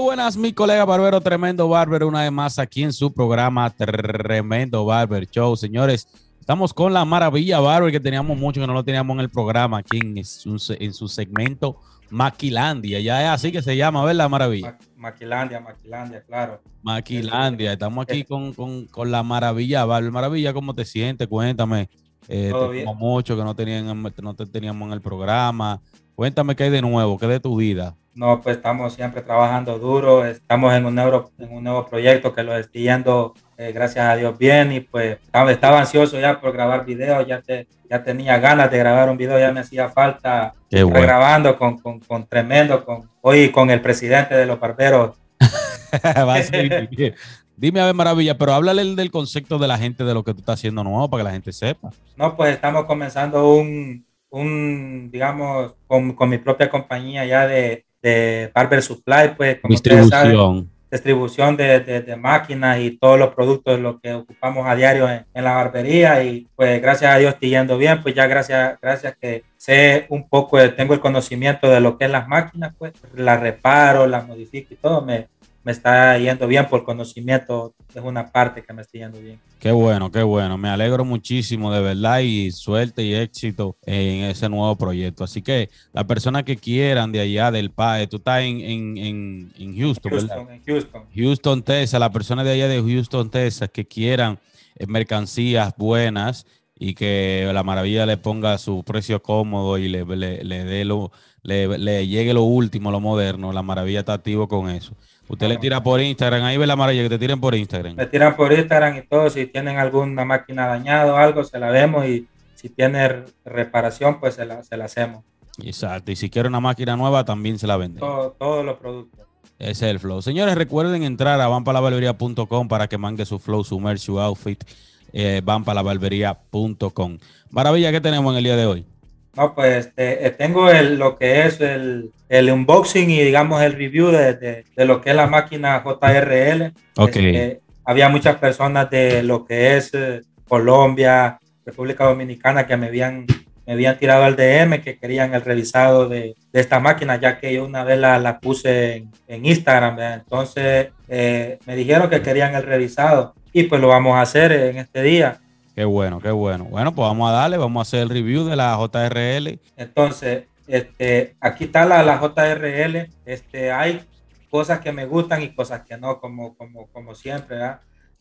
buenas, mi colega Barbero, Tremendo Barbero, una vez más aquí en su programa Tremendo Barber Show. Señores, estamos con la maravilla Barber que teníamos mucho, que no lo teníamos en el programa, aquí en su, segmento Maquilandia. Ya es así que se llama, ¿verdad, maravilla? Maquilandia, Maquilandia, claro. Maquilandia, estamos aquí con, con, la maravilla Barber. Maravilla, ¿cómo te sientes? Cuéntame. Eh, te mucho que no, tenían, no teníamos en el programa. Cuéntame qué hay de nuevo, qué de tu vida no, pues estamos siempre trabajando duro, estamos en un nuevo, en un nuevo proyecto que lo estoy yendo, eh, gracias a Dios, bien, y pues estaba, ansioso ya por grabar videos, ya, te, ya tenía ganas de grabar un video, ya me hacía falta grabando con, tremendo, con, hoy con el presidente de los barberos. Dime, a ver, Maravilla, pero háblale del concepto de la gente, de lo que tú estás haciendo nuevo, para que la gente sepa. No, pues estamos comenzando un, digamos, con mi propia compañía ya de, de Barber Supply, pues distribución, de, máquinas y todos los productos, lo que ocupamos a diario en, la barbería y pues gracias a Dios estoy yendo bien, pues ya gracias, gracias que sé un poco, tengo el conocimiento de lo que es las máquinas, pues las reparo, las modifico y todo, me, me está yendo bien por conocimiento, es una parte que me está yendo bien. Qué bueno, qué bueno, me alegro muchísimo de verdad y suerte y éxito en ese nuevo proyecto. Así que la persona que quieran de allá del PAE, eh, tú estás en, en, Houston, Houston, ¿verdad? Houston. Texas, la persona de allá de Houston, Texas que quieran eh, mercancías buenas y que la maravilla le ponga su precio cómodo y le, dé lo, le, le llegue lo último, lo moderno, la maravilla está activo con eso. Usted le tira por Instagram, ahí ve la maravilla que te tiren por Instagram. Le tiran por Instagram y todo, si tienen alguna máquina dañada o algo, se la vemos y si tiene reparación, pues se la, se la hacemos. Exacto, y si quiere una máquina nueva, también se la vende. Todos los productos. Ese es el flow. Señores, recuerden entrar a vanpalabarbería.com para que mangue su flow, su merch, su outfit. Eh, Maravilla, ¿qué tenemos en el día de hoy? No, pues este, eh, tengo lo que es el, unboxing y digamos el review de, lo que es la máquina JRL. Ok. Este, había muchas personas de lo que es eh, Colombia, República Dominicana que me habían, me habían tirado al DM, que querían el revisado de, esta máquina, ya que yo una vez la, puse en, Instagram. Entonces eh, me dijeron que querían el revisado y pues lo vamos a hacer en este día Qué bueno, qué bueno. Bueno, pues vamos a darle, vamos a hacer el review de la JRL. Entonces, este, aquí está la, JRL. Este, hay cosas que me gustan y cosas que no, como, como, como siempre,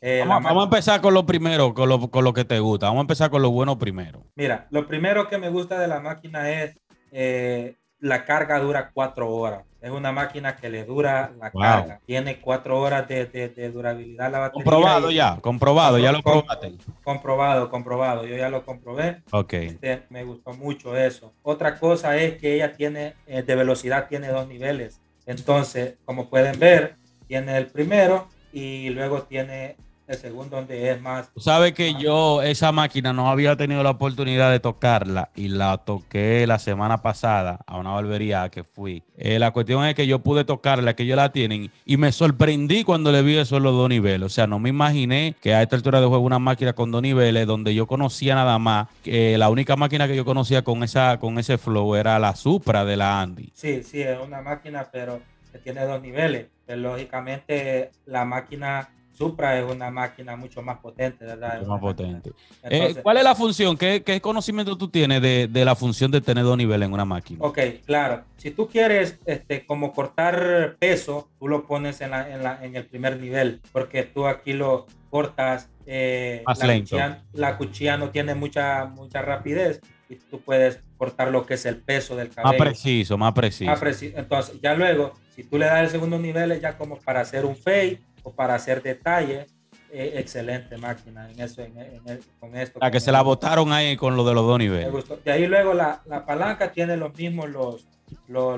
eh, vamos, a empezar con lo primero, con lo, con lo que te gusta. Vamos a empezar con lo bueno primero. Mira, lo primero que me gusta de la máquina es eh, la carga dura cuatro horas. Es una máquina que le dura la carga. Tiene cuatro horas de, durabilidad la batería. Comprobado ya, comprobado, ya lo comprobaste. Comprobado, comprobado, yo ya lo comprobé. Ok. Este, me gustó mucho eso. Otra cosa es que ella tiene, eh, de velocidad tiene dos niveles. Entonces, como pueden ver, tiene el primero y luego tiene segundo donde es más. Tú sabes que yo esa máquina no había tenido la oportunidad de tocarla y la toqué la semana pasada a una barbería que fui. Eh, la cuestión es que yo pude tocarla, que ellos la tienen y me sorprendí cuando le vi eso en los dos niveles. O sea, no me imaginé que a esta altura de juego una máquina con dos niveles donde yo conocía nada más que la única máquina que yo conocía con esa con ese flow era la Supra de la Andy. Sí, sí, es una máquina pero que tiene dos niveles. lógicamente la máquina Supra es una máquina mucho más potente, ¿verdad? más potente. Eh, ¿Cuál es la función? ¿Qué, conocimiento tú tienes de, la función de tener dos niveles en una máquina? Ok, claro. Si tú quieres este, como cortar peso, tú lo pones en, el primer nivel, porque tú aquí lo cortas. Eh, más la lento. Cuchilla, la cuchilla no tiene mucha, mucha rapidez y tú puedes cortar lo que es el peso del cabello. Más preciso, más preciso. Más preciso. Entonces, ya luego, si tú le das el segundo nivel, es ya como para hacer un fade para hacer detalles. Eh, excelente máquina en eso, en, con esto. La que se la botaron ahí con lo de los dos niveles. Y ahí luego la, la palanca tiene los mismos los, los,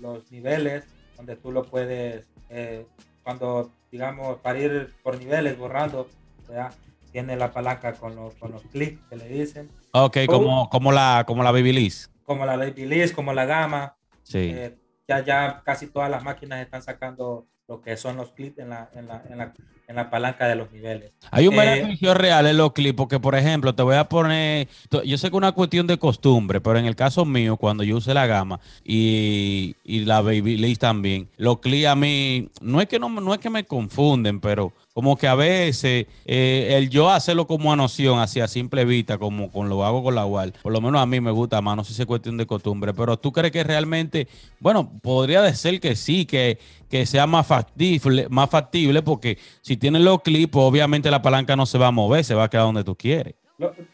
los, niveles donde tú lo puedes, eh, cuando digamos, para ir por niveles borrando, ¿verdad? tiene la palanca con los, con los clics que le dicen. Ok, como, como, la, como la Babyliss. Como la Babyliss, como la gama. Sí. Eh, ya, ya casi todas las máquinas están sacando lo que son los clips en la, en la, en la, palanca de los niveles. Hay un eh, beneficio real en los clips, porque por ejemplo, te voy a poner, yo sé que es una cuestión de costumbre, pero en el caso mío, cuando yo usé la gama y, y la baby también, los clips a mí, no es que no, no es que me confunden, pero como que a veces eh, el yo hacerlo como a noción, así a simple vista, como con lo hago con la UAL, por lo menos a mí me gusta más, no sé si es cuestión de costumbre, pero tú crees que realmente, bueno, podría ser que sí, que, que sea más factible, más factible, porque si tienes los clips, obviamente la palanca no se va a mover, se va a quedar donde tú quieres.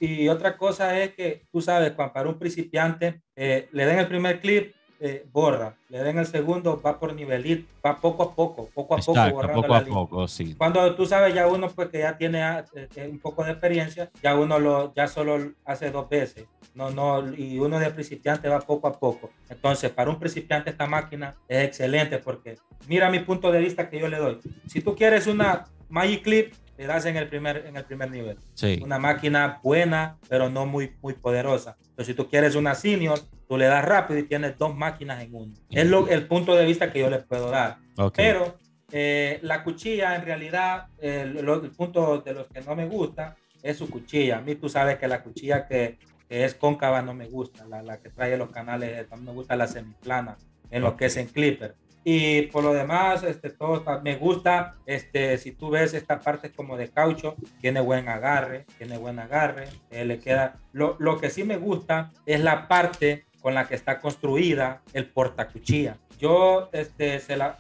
Y otra cosa es que tú sabes, cuando para un principiante eh, le den el primer clip eh, borra, le den el segundo, va por y va poco a poco, poco a poco poco a Poco, Cuando tú sabes ya uno pues que ya tiene ah, eh, eh, un poco de experiencia, ya uno lo ya solo hace dos veces. No, no, y uno de principiante va poco a poco. Entonces, para un principiante esta máquina es excelente porque mira mi punto de vista que yo le doy. Si tú quieres una Magic Clip, le das en el primer, en el primer nivel. Una máquina buena, pero no muy, muy poderosa. Pero si tú quieres una senior, tú le das rápido y tienes dos máquinas en uno. Es el punto de vista que yo les puedo dar. Pero eh, la cuchilla, en realidad, el, punto de los que no me gusta es su cuchilla. A mí tú sabes que la cuchilla que, es cóncava no me gusta, la, la que trae los canales, también me gusta la semiplana, en lo que es en clipper. Y por lo demás, este, todo me gusta. Este, si tú ves esta parte como de caucho, tiene buen agarre, tiene buen agarre. Eh, le queda. Lo, que sí me gusta es la parte con la que está construida el portacuchilla. Yo este, se, la,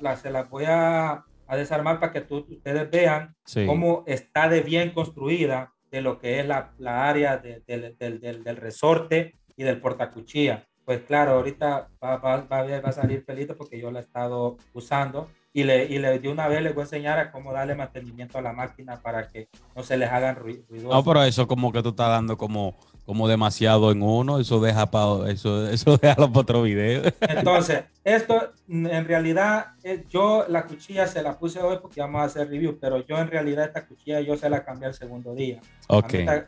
voy a, desarmar para que ustedes vean cómo está de bien construida de lo que es la, área del, del resorte y del portacuchilla pues claro, ahorita va, a salir pelito porque yo la he estado usando y, le, y le, de una vez les voy a enseñar a cómo darle mantenimiento a la máquina para que no se les hagan ruido. No, pero eso como que tú estás dando como como demasiado en uno, eso deja para eso, eso otro video. Entonces, esto mm, en realidad, eh, yo la cuchilla se la puse hoy porque vamos a hacer review, pero yo en realidad esta cuchilla yo se la cambié el segundo día.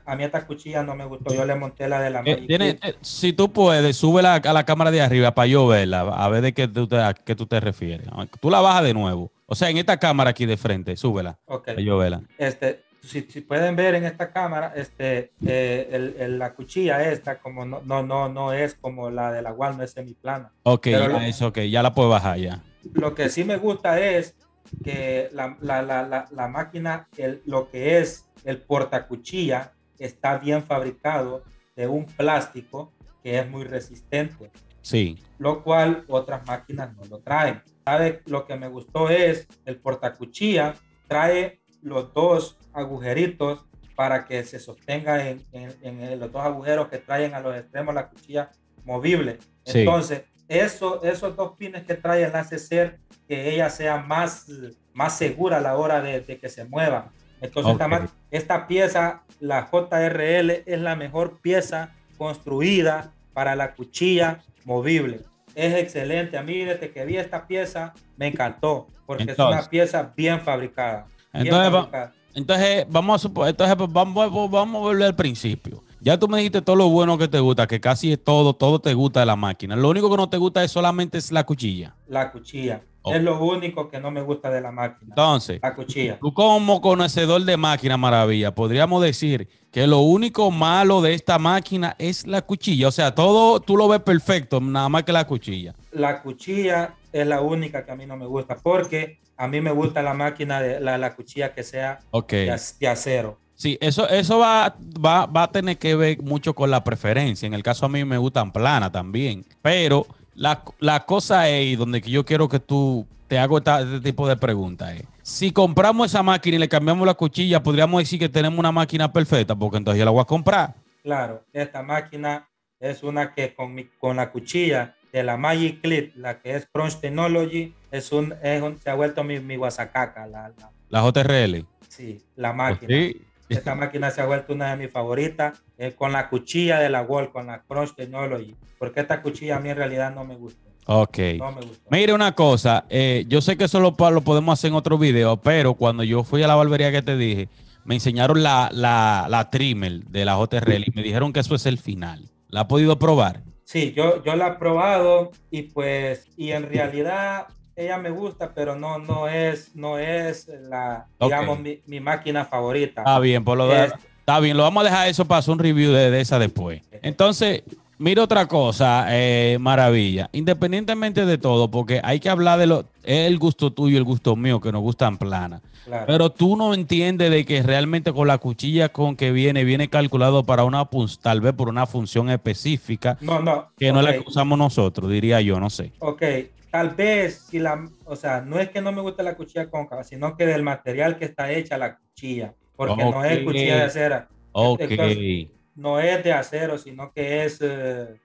A, mí, esta cuchilla no me gustó, yo le monté la de la eh, tiene, eh, Si tú puedes, súbela a la cámara de arriba para yo verla, a ver de qué tú te, tú te refieres. Tú la bajas de nuevo. O sea, en esta cámara aquí de frente, súbela. Para yo verla. Este, si, pueden ver en esta cámara, este, eh, la cuchilla esta, como no, no, no, no es como la de la Walmart semiplana. Ok, ya, ok, ya la puedo bajar ya. Lo que sí me gusta es que la, la, la, la máquina, el, lo que es el portacuchilla, está bien fabricado de un plástico que es muy resistente. Sí. Lo cual otras máquinas no lo traen. ¿Sabe? Lo que me gustó es el portacuchilla trae los dos agujeritos para que se sostenga en, los dos agujeros que traen a los extremos la cuchilla movible. Entonces, eso, esos dos pines que traen hace ser que ella sea más, más segura a la hora de, que se mueva. Entonces, esta, pieza, la JRL, es la mejor pieza construida para la cuchilla movible. Es excelente. A mí desde que vi esta pieza me encantó porque es una pieza bien fabricada. Entonces, vamos a supo, pues, vamos, a volver al principio. Ya tú me dijiste todo lo bueno que te gusta, que casi es todo, todo te gusta de la máquina. Lo único que no te gusta es solamente es la cuchilla. La cuchilla. Es lo único que no me gusta de la máquina. Entonces, la cuchilla. tú como conocedor de máquina maravilla, podríamos decir que lo único malo de esta máquina es la cuchilla. O sea, todo tú lo ves perfecto, nada más que la cuchilla. La cuchilla es la única que a mí no me gusta, porque a mí me gusta la máquina de la, cuchilla que sea de, acero. Sí, eso, eso va, va, a tener que ver mucho con la preferencia. En el caso a mí me gustan plana también, pero la, cosa es, donde yo quiero que tú te hago este tipo de preguntas. Si compramos esa máquina y le cambiamos la cuchilla, podríamos decir que tenemos una máquina perfecta, porque entonces yo la voy a comprar. Claro, esta máquina es una que con, la cuchilla de la Magic Clip, la que es Crunch Technology, es un, es se ha vuelto mi, mi guasacaca. La, la, la, JRL. Sí, la máquina. Esta máquina se ha vuelto una de mis favoritas eh, con la cuchilla de la Wall, con la Cross Technology, porque esta cuchilla a mí en realidad no me gusta. Ok. me gusta. Mire una cosa, eh, yo sé que eso lo, podemos hacer en otro video, pero cuando yo fui a la barbería que te dije, me enseñaron la, la, trimmer de la JRL y me dijeron que eso es el final. ¿La ha podido probar? Sí, yo, yo la he probado y pues, y en realidad ella me gusta, pero no, no es, no es la, digamos, mi, máquina favorita. Está bien, por pues lo Está bien, lo vamos a dejar eso para un review de, esa después. Entonces, mira otra cosa, eh, maravilla. Independientemente de todo, porque hay que hablar de lo, el gusto tuyo y el gusto mío, que nos gustan plana Pero tú no entiendes de que realmente con la cuchilla con que viene, viene calculado para una, tal vez por una función específica. No, no. Que no la usamos nosotros, diría yo, no sé. Ok, tal vez, si la, o sea, no es que no me gusta la cuchilla cóncava, sino que del material que está hecha la cuchilla, porque no es cuchilla de acera. no es de acero, sino que es, eh,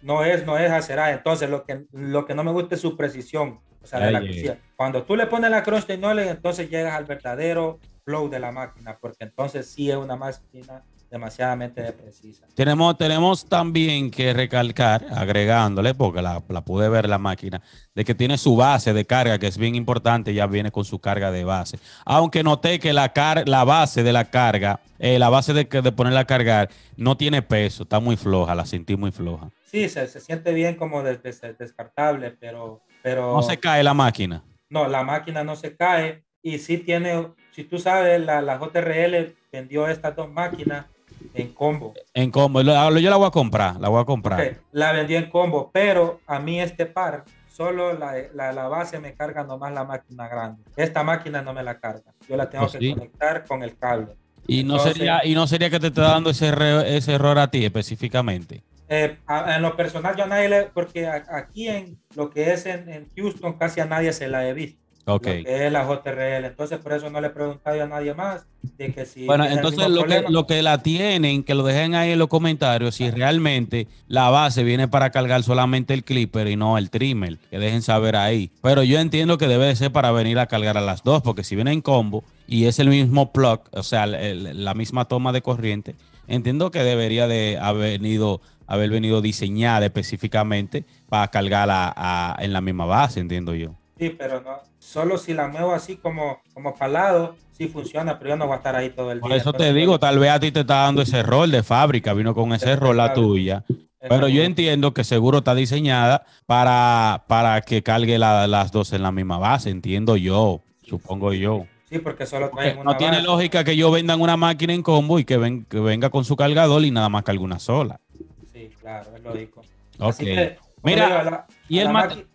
no es, no es Entonces, lo que, lo que no me gusta es su precisión, o sea, de la cuchilla. Cuando tú le pones la y no le, entonces llegas al verdadero flow de la máquina, porque entonces sí es una máquina demasiadamente precisa. Tenemos, tenemos también que recalcar, agregándole, porque la, pude ver la máquina, de que tiene su base de carga, que es bien importante, ya viene con su carga de base. Aunque noté que la, car la base de la carga, eh, la base de, de, ponerla a cargar, no tiene peso, está muy floja, la sentí muy floja. Sí, se, se siente bien como des descartable, pero, pero... No se cae la máquina. No, la máquina no se cae y sí tiene, si tú sabes, la, la JRL vendió estas dos máquinas en combo. En combo. Ah, yo la voy a comprar, la voy a comprar. La vendí en combo, pero a mí este par, solo la, base me carga nomás la máquina grande. Esta máquina no me la carga. Yo la tengo oh, que conectar con el cable. ¿Y no, sería, ¿Y no sería que te está dando ese, ese error a ti específicamente? Eh, en lo personal yo a nadie le, porque aquí en lo que es en Houston casi a nadie se la he visto. Okay. Lo que es la JRL. Entonces, por eso no le he a nadie más de que si. Bueno, entonces lo que, lo que la tienen, que lo dejen ahí en los comentarios, si realmente la base viene para cargar solamente el clipper y no el trimmer, que dejen saber ahí. Pero yo entiendo que debe ser para venir a cargar a las dos, porque si viene en combo y es el mismo plug, o sea, la misma toma de corriente, entiendo que debería de haber venido, haber venido diseñada específicamente para cargar en la misma base, entiendo yo. Sí, pero no, Solo si la muevo así como, como para lado, sí funciona, pero yo no voy a estar ahí todo el día. Por eso te digo, tal vez a ti te está dando ese rol de fábrica, vino con ese rol la tuya. Pero yo entiendo que seguro está diseñada para, para que cargue las dos en la misma base, entiendo yo, supongo yo. Sí, porque solo traen una No tiene lógica que yo vendan una máquina en combo y que, venga con su cargador y nada más que alguna sola. Sí, claro, es lógico. Ok. Mira, ¿Y el,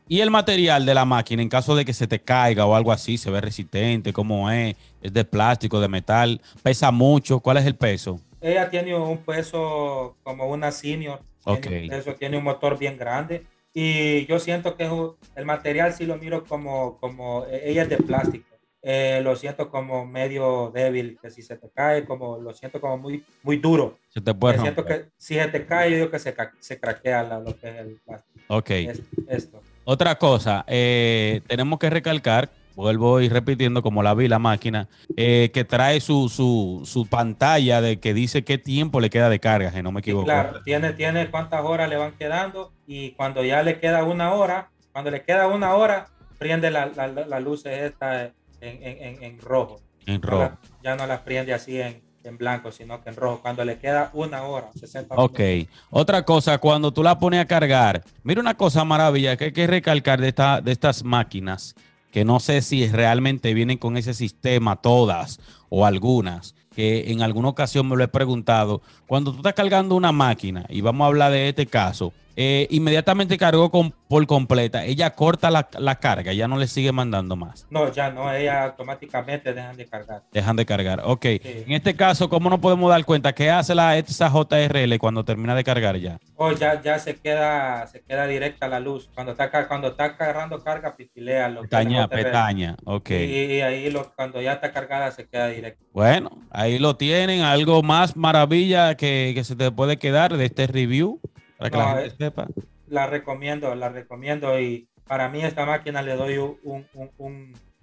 ¿Y el material de la máquina, en caso de que se te caiga o algo así, se ve resistente? ¿Cómo es? ¿Es de plástico, de metal? ¿Pesa mucho? ¿Cuál es el peso? Ella tiene un peso como una senior. eso tiene un motor bien grande. Y yo siento que el material si lo miro como, como e, ella es de plástico. Eh, lo siento como medio débil, que si se te cae, como lo siento como muy, muy duro. si se te cae, yo que se, craquea lo que es el plástico. Ok. Otra cosa, eh, tenemos que recalcar, vuelvo y repitiendo, como la vi la máquina, eh, que trae su, su, su, pantalla de que dice qué tiempo le queda de carga, si no me equivoco. claro, tiene, tiene cuántas horas le van quedando y cuando ya le queda una hora, cuando le queda una hora, prende la, la, luces estas en, rojo. En rojo. Ya no las la prende así en, en blanco, sino que en rojo, cuando le queda una hora, 60 Ok, otra cosa, cuando tú la pones a cargar, mira una cosa maravilla que hay que recalcar de, de estas máquinas, que no sé si realmente vienen con ese sistema todas o algunas, que en alguna ocasión me lo he preguntado, cuando tú estás cargando una máquina, y vamos a hablar de este caso, eh, inmediatamente cargó por completa. Ella corta la, carga, ya no le sigue mandando más. No, ya no, ella automáticamente dejan de cargar. Dejan de cargar, ok. En este caso, ¿cómo nos podemos dar cuenta? ¿Qué hace la esa JRL cuando termina de cargar ya? Oh, ya, ya se queda, se queda directa la luz. Cuando está, cuando está cargando carga, pitilea. Lo petaña, petaña, ok. Y, ahí cuando ya está cargada, se queda directa. Bueno, ahí lo tienen. Algo más maravilla que se te puede quedar de este review que la sepa. La recomiendo, la recomiendo. Y para mí, esta máquina le doy un,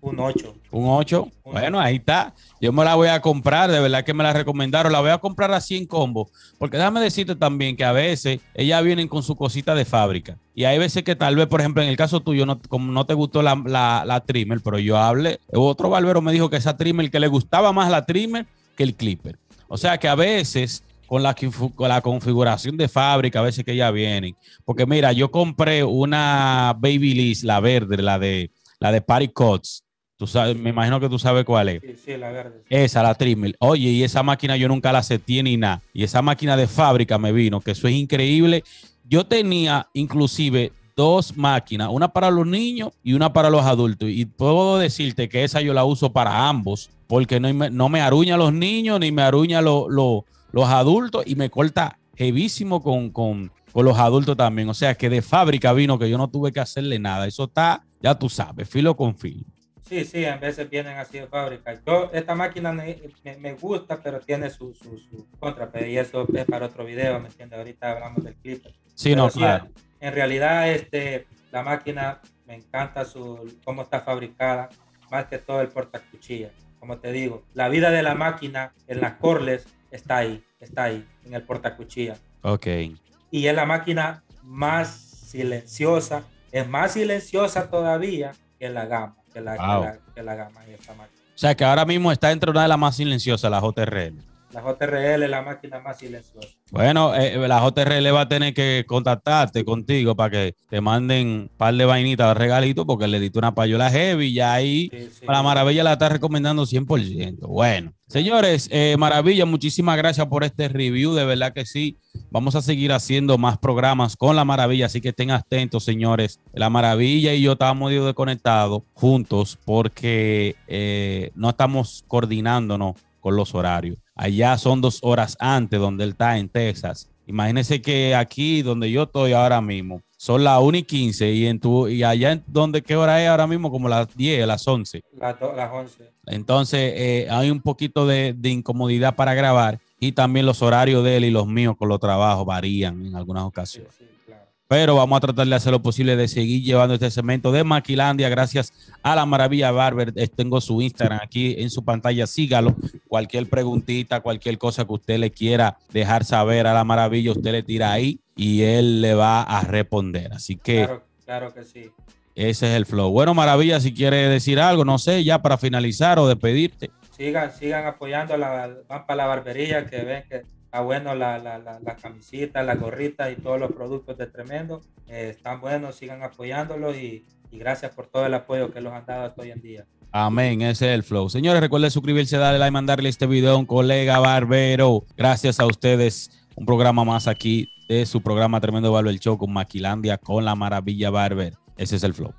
un, 8. ¿Un 8? bueno, ahí está. Yo me la voy a comprar, de verdad que me la recomendaron. La voy a comprar así en combo. Porque déjame decirte también que a veces ellas vienen con su cosita de fábrica. Y hay veces que tal vez, por ejemplo, en el caso tuyo, no, como no te gustó la, la, la trimmer, pero yo hablé, otro barbero me dijo que esa trimmer, que le gustaba más la trimmer que el clipper. O sea que a veces con la, con la configuración de fábrica a veces que ya vienen. Porque mira, yo compré una baby Babyliss, la verde, la de, la de Party Cuts. Tú me imagino que tú sabes cuál es. Sí, la verde. Esa, la Trimel. Oye, y esa máquina yo nunca la tiene ni nada. Y esa máquina de fábrica me vino, que eso es increíble. Yo tenía inclusive dos máquinas, una para los niños y una para los adultos. Y puedo decirte que esa yo la uso para ambos, porque no, me aruña los niños ni me aruña los... Lo, los adultos y me corta Jevísimo con, los adultos también. O sea, que de fábrica vino que yo no tuve que hacerle nada. Eso está, ya tú sabes, filo con filo. Sí, sí, a veces vienen así de fábrica. Yo, esta máquina me, gusta, pero tiene su, contra, y eso es para otro video, ¿me entiendes? Ahorita hablamos del clip. Sí, no, claro. En realidad, este, la máquina me encanta su, cómo está fabricada, más que todo el portacuchilla. Como te digo, la vida de la máquina en las corles está ahí, está ahí, en el portacuchilla. Ok. Y es la máquina más silenciosa, es más silenciosa todavía que la gama, que la, que la, gama y esta máquina. O sea que ahora mismo está entre una de las más silenciosas, la J.R.M. La JRL es la máquina más silenciosa. Bueno, eh, la JRL va a tener que contactarte contigo para que te manden un par de vainitas, regalitos, porque le diste una payola heavy y ahí la maravilla la está recomendando 100%. Bueno, señores, eh, maravilla, muchísimas gracias por este review, de verdad que sí. Vamos a seguir haciendo más programas con la maravilla, así que estén atentos, señores. La maravilla y yo estamos desconectados juntos porque eh, no estamos coordinándonos con los horarios. Allá son dos horas antes donde él está en Texas. Imagínese que aquí donde yo estoy ahora mismo son las 1 y 15 y, en tu, y allá en donde qué hora es ahora mismo como las 10, las 11. las, 11. Entonces eh, hay un poquito de, incomodidad para grabar y también los horarios de él y los míos con los trabajos varían en algunas ocasiones pero vamos a tratar de hacer lo posible de seguir llevando este cemento de Maquilandia gracias a la maravilla Barber. Eh, tengo su Instagram aquí en su pantalla, sígalo. Cualquier preguntita, cualquier cosa que usted le quiera dejar saber a la maravilla, usted le tira ahí y él le va a responder. Así que... Claro, claro que sí. Ese es el flow. Bueno, maravilla, si quiere decir algo, no sé, ya para finalizar o despedirte. Sigan, sigan apoyando, la, van para la barbería, que ven que Está ah, bueno la, la, la, camisita, la gorrita y todos los productos de Tremendo. Eh, están buenos, sigan apoyándolos y, gracias por todo el apoyo que los han dado hasta hoy en día. Amén, ese es el flow. Señores, recuerden suscribirse, darle like, mandarle este video a un colega barbero. Gracias a ustedes. Un programa más aquí de su programa Tremendo Valor el Show con Maquilandia, con la maravilla Barber. Ese es el flow.